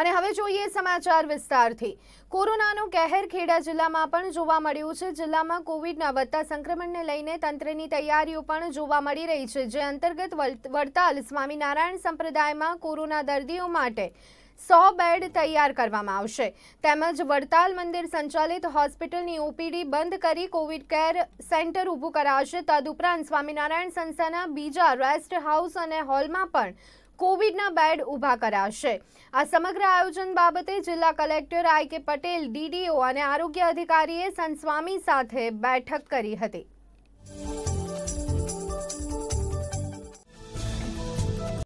અને હવે જોઈએ સમાચાર વિસ્તારથી કોરોનાનો કહેર ખેડા જિલ્લામાં પણ જોવા મળ્યું છે જિલ્લામાં કોવિડના વધતા સંક્રમણને લઈને તંત્રની તૈયારીઓ પણ જોવા મળી રહી છે જે અંતર્ગત વડતાલ સ્વામિનારાયણ સંપ્રદાયમાં કોરોના દર્દીઓ માટે સો બેડ તૈયાર કરવામાં આવશે તેમજ વડતાલ મંદિર સંચાલિત હોસ્પિટલની ઓપીડી બંધ કરી કોવિડ કેર સેન્ટર ઊભું કરાશે તદુપરાંત સ્વામિનારાયણ સંસ્થાના બીજા રેસ્ટ હાઉસ અને હોલમાં પણ કોવિડના બેડ ઊભા કરાશે આ સમગ્ર આયોજન બાબતે જિલ્લા કલેક્ટર આઈ કે પટેલ ડીડીઓ અને આરોગ્ય અધિકારીએ સંસ્વામી સાથે બેઠક કરી હતી